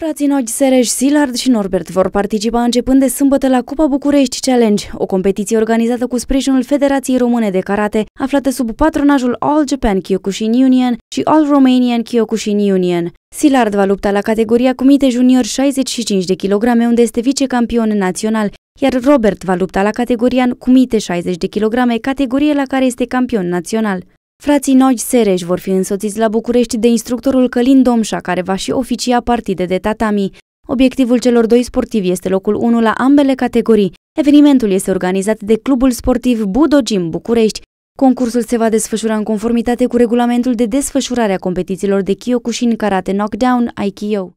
Frații Nogi Sereș Silard și Norbert vor participa începând de sâmbătă la Cupa București Challenge, o competiție organizată cu sprijinul Federației Române de Karate, aflată sub patronajul All Japan Kyokushin Union și All Romanian Kyokushin Union. Silard va lupta la categoria cu mite junior 65 de kilograme, unde este vicecampion național, iar Robert va lupta la categoria cu mite 60 de kilograme, categorie la care este campion național. Frații Nogi Sereș vor fi însoțiți la București de instructorul Călin Domșa, care va și oficia partide de tatami. Obiectivul celor doi sportivi este locul 1 la ambele categorii. Evenimentul este organizat de Clubul Sportiv Budo Gym București. Concursul se va desfășura în conformitate cu regulamentul de desfășurare a competițiilor de Kyokushin Karate Knockdown, Aikyo.